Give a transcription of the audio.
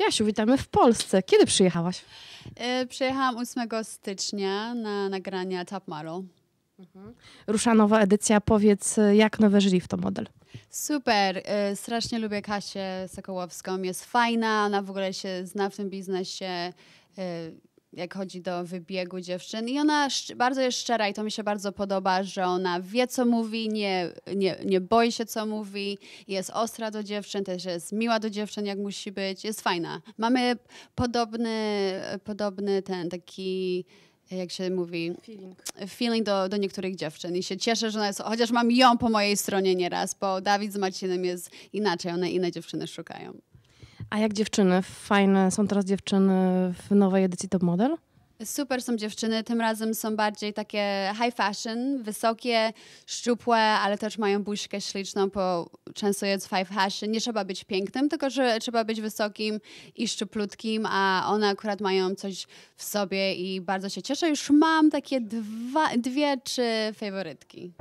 Jasiu, witamy w Polsce. Kiedy przyjechałaś? E, przyjechałam 8 stycznia na nagrania Tap Model. Ruszana mhm. Rusza nowa edycja. Powiedz, e, jak nowe żyli w to model? Super. E, strasznie lubię Kasię Sokołowską. Jest fajna, ona w ogóle się zna w tym biznesie. E, jak chodzi do wybiegu dziewczyn. I ona bardzo jest szczera i to mi się bardzo podoba, że ona wie, co mówi, nie, nie, nie boi się, co mówi, jest ostra do dziewczyn, też jest miła do dziewczyn, jak musi być, jest fajna. Mamy podobny, podobny ten taki jak się mówi, feeling, feeling do, do niektórych dziewczyn. I się cieszę, że ona jest, chociaż mam ją po mojej stronie nieraz, bo Dawid z Marcinem jest inaczej, one inne dziewczyny szukają. A jak dziewczyny? Fajne są teraz dziewczyny w nowej edycji Top Model? Super są dziewczyny, tym razem są bardziej takie high fashion, wysokie, szczupłe, ale też mają buźkę śliczną, bo często jest high fashion. Nie trzeba być pięknym, tylko że trzeba być wysokim i szczuplutkim, a one akurat mają coś w sobie i bardzo się cieszę. Już mam takie dwa, dwie, trzy faworytki.